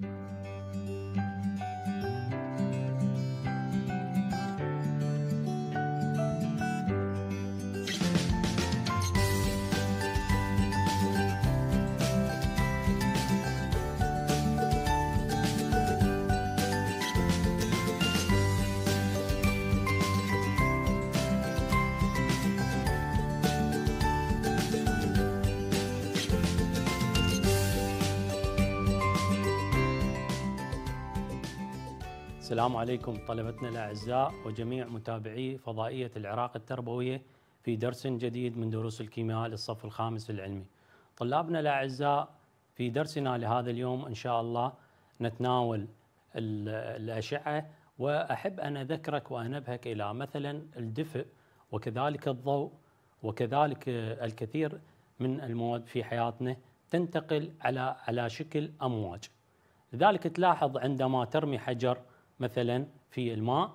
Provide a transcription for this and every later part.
Thank you. السلام عليكم طلبتنا الأعزاء وجميع متابعي فضائية العراق التربوية في درس جديد من دروس الكيمياء للصف الخامس العلمي طلابنا الأعزاء في درسنا لهذا اليوم إن شاء الله نتناول الأشعة وأحب أن أذكرك وأنبهك إلى مثلا الدفء وكذلك الضوء وكذلك الكثير من المواد في حياتنا تنتقل على على شكل امواج لذلك تلاحظ عندما ترمي حجر مثلا في الماء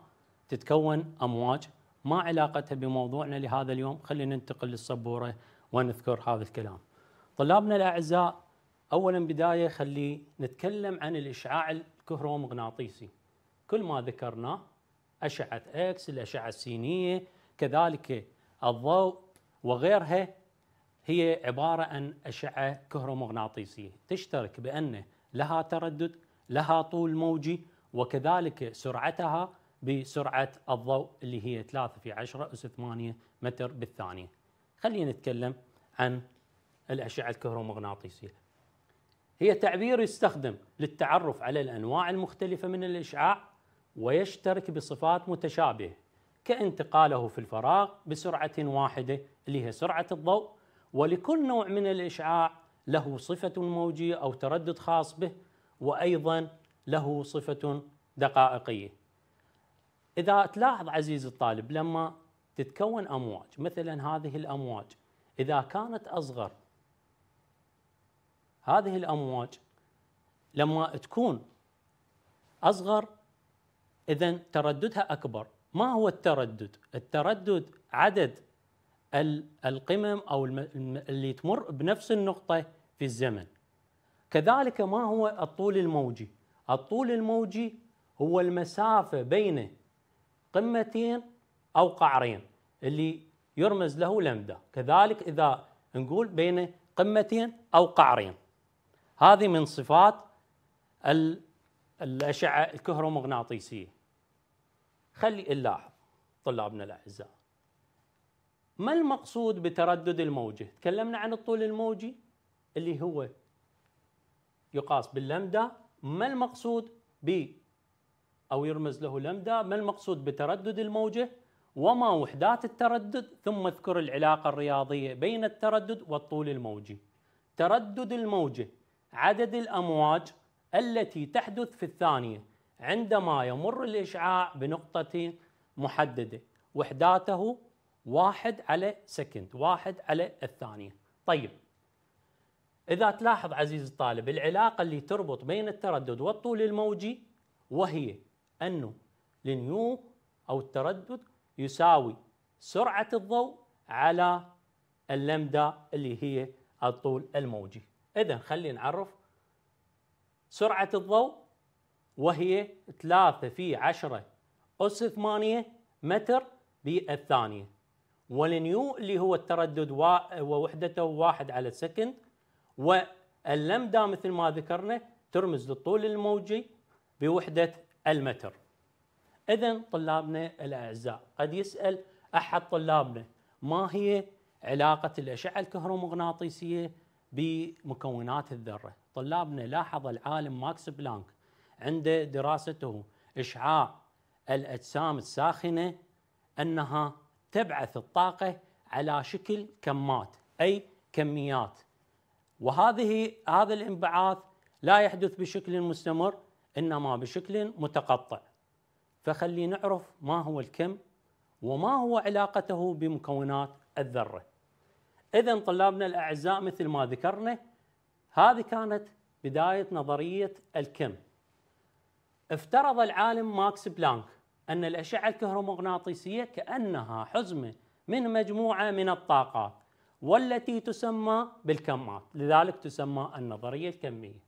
تتكون امواج ما علاقتها بموضوعنا لهذا اليوم خلينا ننتقل للسبوره ونذكر هذا الكلام طلابنا الاعزاء اولا بدايه خلي نتكلم عن الاشعاع الكهرومغناطيسي كل ما ذكرناه اشعه اكس الاشعه السينيه e، كذلك الضوء وغيرها هي عباره عن اشعه كهرومغناطيسيه تشترك بان لها تردد لها طول موجي وكذلك سرعتها بسرعة الضوء اللي هي 3 في 10 أس 8 متر بالثانية خلينا نتكلم عن الأشعة الكهرومغناطيسية هي تعبير يستخدم للتعرف على الأنواع المختلفة من الإشعاع ويشترك بصفات متشابهة كانتقاله في الفراغ بسرعة واحدة اللي هي سرعة الضوء ولكل نوع من الإشعاع له صفة موجية أو تردد خاص به وأيضا له صفة دقائقية إذا تلاحظ عزيزي الطالب لما تتكون أمواج مثلا هذه الأمواج إذا كانت أصغر هذه الأمواج لما تكون أصغر إذا ترددها أكبر ما هو التردد؟ التردد عدد القمم أو اللي تمر بنفس النقطة في الزمن كذلك ما هو الطول الموجي الطول الموجي هو المسافة بين قمتين أو قعرين اللي يرمز له لمدة كذلك إذا نقول بين قمتين أو قعرين هذه من صفات الأشعة الكهرومغناطيسية خلي نلاحظ طلابنا الأعزاء ما المقصود بتردد الموجة؟ تكلمنا عن الطول الموجي اللي هو يقاس باللمدة ما المقصود ب أو يرمز له لمدة ما المقصود بتردد الموجة وما وحدات التردد ثم اذكر العلاقة الرياضية بين التردد والطول الموجي تردد الموجة عدد الأمواج التي تحدث في الثانية عندما يمر الإشعاع بنقطة محددة وحداته واحد على سكند واحد على الثانية طيب إذا تلاحظ عزيزي الطالب العلاقة اللي تربط بين التردد والطول الموجي وهي أنه النيو أو التردد يساوي سرعة الضوء على اللمدة اللي هي الطول الموجي إذا خلينا نعرف سرعة الضوء وهي 3 في 10 أس 8 متر بالثانية والنيو اللي هو التردد ووحدته 1 على السكند واللمدا مثل ما ذكرنا ترمز للطول الموجي بوحدة المتر إذا طلابنا الأعزاء قد يسأل أحد طلابنا ما هي علاقة الأشعة الكهرومغناطيسية بمكونات الذرة طلابنا لاحظ العالم ماكس بلانك عند دراسته إشعاع الأجسام الساخنة أنها تبعث الطاقة على شكل كمات أي كميات وهذه هذا الانبعاث لا يحدث بشكل مستمر انما بشكل متقطع فخلي نعرف ما هو الكم وما هو علاقته بمكونات الذره اذا طلابنا الاعزاء مثل ما ذكرنا هذه كانت بدايه نظريه الكم افترض العالم ماكس بلانك ان الاشعه الكهرومغناطيسيه كانها حزمه من مجموعه من الطاقات والتي تسمى بالكمات لذلك تسمى النظرية الكمية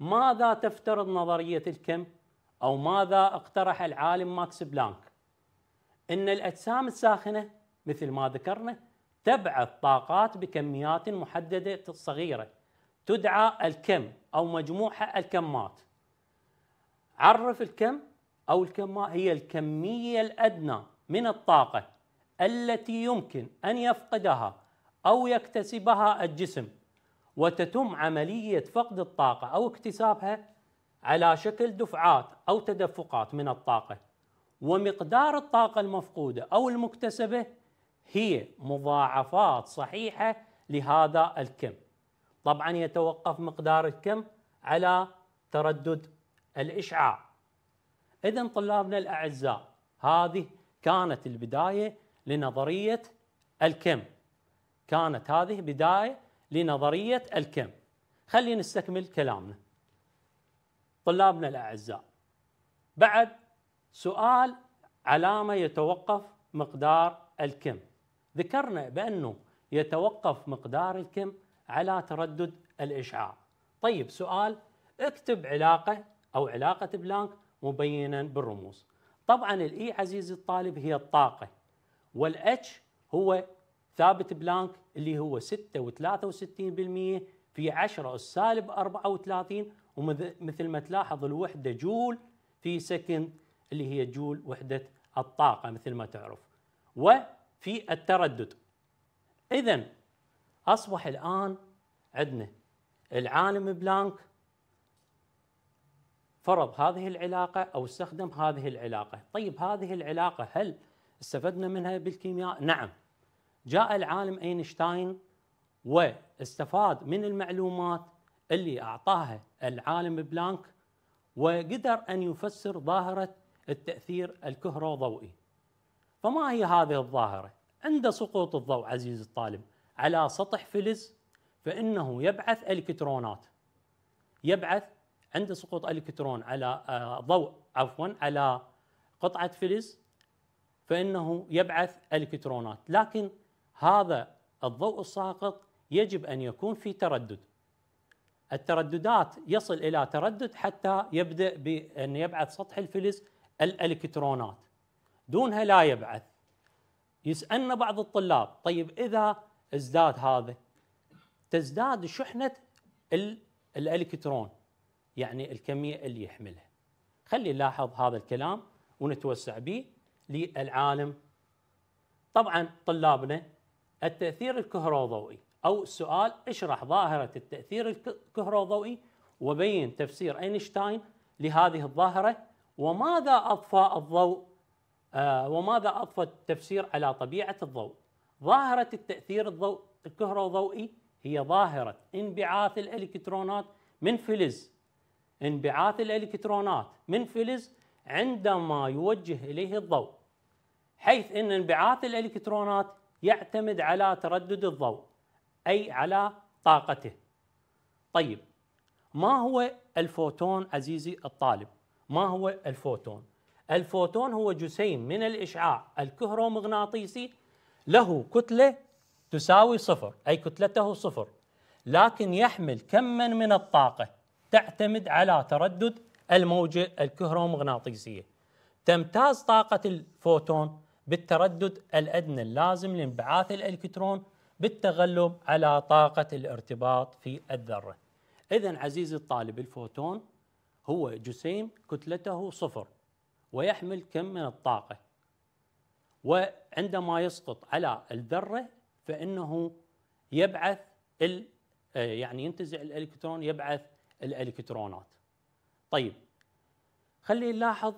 ماذا تفترض نظرية الكم أو ماذا اقترح العالم ماكس بلانك أن الأجسام الساخنة مثل ما ذكرنا تبعث طاقات بكميات محددة صغيرة تدعى الكم أو مجموعة الكمات عرف الكم أو الكمات هي الكمية الأدنى من الطاقة التي يمكن أن يفقدها أو يكتسبها الجسم وتتم عملية فقد الطاقة أو اكتسابها على شكل دفعات أو تدفقات من الطاقة ومقدار الطاقة المفقودة أو المكتسبة هي مضاعفات صحيحة لهذا الكم طبعا يتوقف مقدار الكم على تردد الإشعاع إذا طلابنا الأعزاء هذه كانت البداية لنظرية الكم كانت هذه بدايه لنظريه الكم خلينا نستكمل كلامنا طلابنا الاعزاء بعد سؤال علامه يتوقف مقدار الكم ذكرنا بانه يتوقف مقدار الكم على تردد الاشعاع طيب سؤال اكتب علاقه او علاقه بلانك مبينا بالرموز طبعا الاي e عزيزي الطالب هي الطاقه والاتش هو ثابت بلانك اللي هو 6.63% في 10 السالب 34 ومثل ما تلاحظ الوحدة جول في سكند اللي هي جول وحدة الطاقة مثل ما تعرف وفي التردد إذا أصبح الآن عندنا العالم بلانك فرض هذه العلاقة أو استخدم هذه العلاقة طيب هذه العلاقة هل استفدنا منها بالكيمياء؟ نعم جاء العالم اينشتاين واستفاد من المعلومات اللي اعطاها العالم بلانك وقدر ان يفسر ظاهره التاثير الكهروضوئي. فما هي هذه الظاهره؟ عند سقوط الضوء عزيزي الطالب على سطح فلز فانه يبعث الكترونات. يبعث عند سقوط الكترون على آه، ضوء عفوا على قطعه فلز فانه يبعث الكترونات، لكن هذا الضوء الساقط يجب ان يكون في تردد. الترددات يصل الى تردد حتى يبدا بان يبعث سطح الفلز الالكترونات. دونها لا يبعث. يسالنا بعض الطلاب، طيب اذا ازداد هذا تزداد شحنه الالكترون يعني الكميه اللي يحملها. خلي نلاحظ هذا الكلام ونتوسع به للعالم طبعا طلابنا التأثير الكهروضوئي أو السؤال اشرح ظاهرة التأثير الكهروضوئي وبين تفسير أينشتاين لهذه الظاهرة وماذا أضفى الضوء آه، وماذا أضفى التفسير على طبيعة الضوء ظاهرة التأثير الضوء الكهروضوئي هي ظاهرة انبعاث الإلكترونات من فلز انبعاث الإلكترونات من فلز عندما يوجه إليه الضوء حيث أن انبعاث الإلكترونات يعتمد على تردد الضوء أي على طاقته طيب ما هو الفوتون عزيزي الطالب ما هو الفوتون الفوتون هو جسيم من الإشعاع الكهرومغناطيسي له كتلة تساوي صفر أي كتلته صفر لكن يحمل كما من الطاقة تعتمد على تردد الموجة الكهرومغناطيسية تمتاز طاقة الفوتون بالتردد الأدنى اللازم لانبعاث الإلكترون بالتغلب على طاقة الارتباط في الذرة إذا عزيزي الطالب الفوتون هو جسيم كتلته صفر ويحمل كم من الطاقة وعندما يسقط على الذرة فإنه يبعث ال يعني ينتزع الإلكترون يبعث الإلكترونات طيب خلي نلاحظ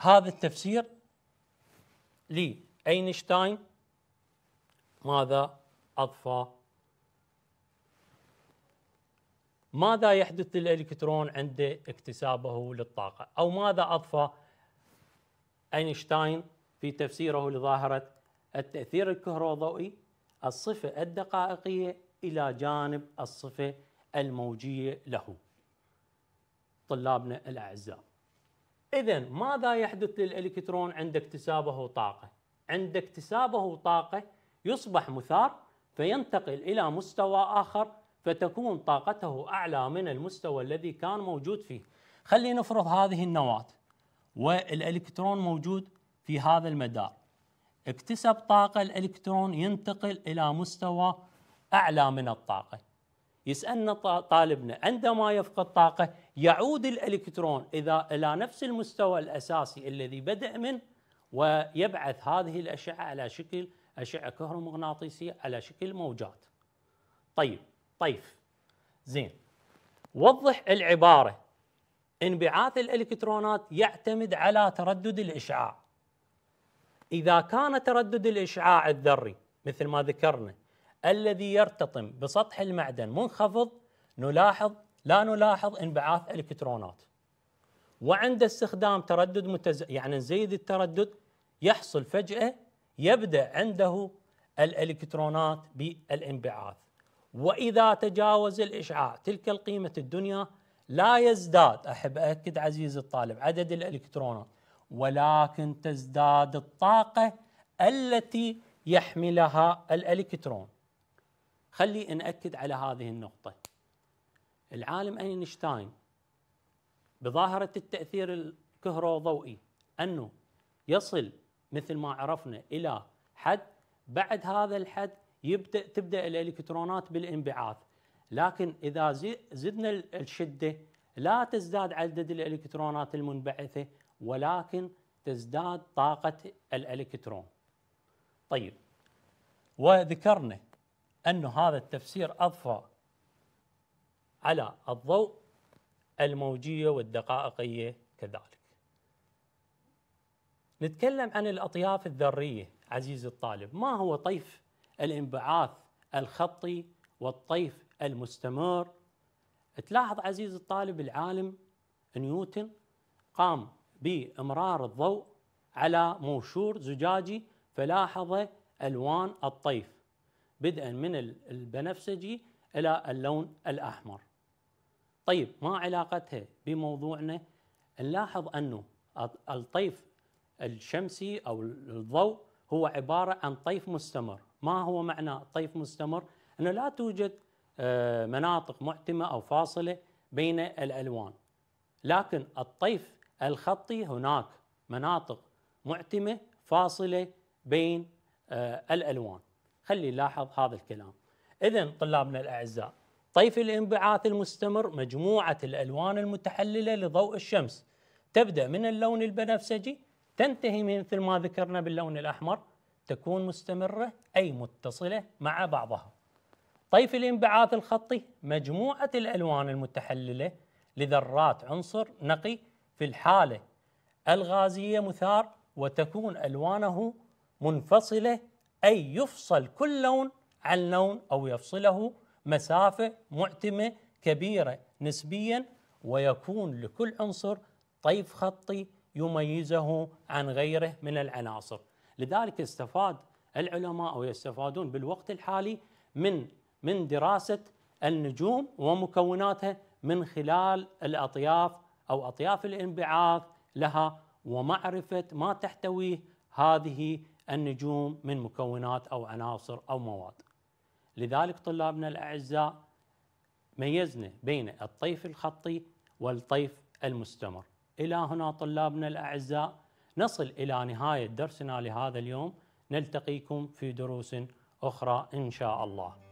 هذا التفسير لأينشتاين ماذا أضفى ماذا يحدث للإلكترون عند اكتسابه للطاقة أو ماذا أضفى أينشتاين في تفسيره لظاهرة التأثير الكهروضوئي الصفة الدقائقية إلى جانب الصفة الموجية له طلابنا الأعزاء اذا ماذا يحدث للالكترون عند اكتسابه طاقه عند اكتسابه طاقه يصبح مثار فينتقل الى مستوى اخر فتكون طاقته اعلى من المستوى الذي كان موجود فيه خلينا نفرض هذه النواه والالكترون موجود في هذا المدار اكتسب طاقه الالكترون ينتقل الى مستوى اعلى من الطاقه يسألنا طالبنا عندما يفقد طاقة يعود الإلكترون إذا إلى نفس المستوى الأساسي الذي بدأ منه ويبعث هذه الأشعة على شكل أشعة كهرومغناطيسية على شكل موجات طيب طيف زين وضح العبارة انبعاث الإلكترونات يعتمد على تردد الإشعاع إذا كان تردد الإشعاع الذري مثل ما ذكرنا الذي يرتطم بسطح المعدن منخفض نلاحظ لا نلاحظ انبعاث الكترونات وعند استخدام تردد متز... يعني نزيد التردد يحصل فجأة يبدأ عنده الإلكترونات بالانبعاث وإذا تجاوز الإشعاع تلك القيمة الدنيا لا يزداد أحب أكد عزيزي الطالب عدد الإلكترونات ولكن تزداد الطاقة التي يحملها الإلكترون خلي نأكد على هذه النقطة العالم أينشتاين بظاهرة التأثير الكهروضوئي أنه يصل مثل ما عرفنا إلى حد بعد هذا الحد يبدأ تبدأ الإلكترونات بالانبعاث لكن إذا زدنا الشدة لا تزداد عدد الإلكترونات المنبعثة ولكن تزداد طاقة الإلكترون طيب وذكرنا أن هذا التفسير أضفى على الضوء الموجية والدقائقية كذلك نتكلم عن الأطياف الذرية عزيزي الطالب ما هو طيف الانبعاث الخطي والطيف المستمر تلاحظ عزيزي الطالب العالم نيوتن قام بامرار الضوء على موشور زجاجي فلاحظ الوان الطيف بدءا من البنفسجي الى اللون الاحمر. طيب ما علاقتها بموضوعنا؟ نلاحظ انه الطيف الشمسي او الضوء هو عباره عن طيف مستمر، ما هو معنى طيف مستمر؟ انه لا توجد آه، مناطق معتمه او فاصله بين الالوان. لكن الطيف الخطي هناك مناطق معتمه فاصله بين آه، الالوان. خلي يلاحظ هذا الكلام إذا طلابنا الأعزاء طيف الانبعاث المستمر مجموعة الألوان المتحللة لضوء الشمس تبدأ من اللون البنفسجي تنتهي مثل ما ذكرنا باللون الأحمر تكون مستمرة أي متصلة مع بعضها طيف الانبعاث الخطي مجموعة الألوان المتحللة لذرات عنصر نقي في الحالة الغازية مثار وتكون ألوانه منفصلة أي يفصل كل لون عن لون أو يفصله مسافة معتمة كبيرة نسبيا ويكون لكل عنصر طيف خطي يميزه عن غيره من العناصر لذلك استفاد العلماء أو يستفادون بالوقت الحالي من من دراسة النجوم ومكوناتها من خلال الأطياف أو أطياف الانبعاث لها ومعرفة ما تحتويه هذه النجوم من مكونات او عناصر او مواد. لذلك طلابنا الاعزاء ميزنا بين الطيف الخطي والطيف المستمر. الى هنا طلابنا الاعزاء نصل الى نهايه درسنا لهذا اليوم نلتقيكم في دروس اخرى ان شاء الله.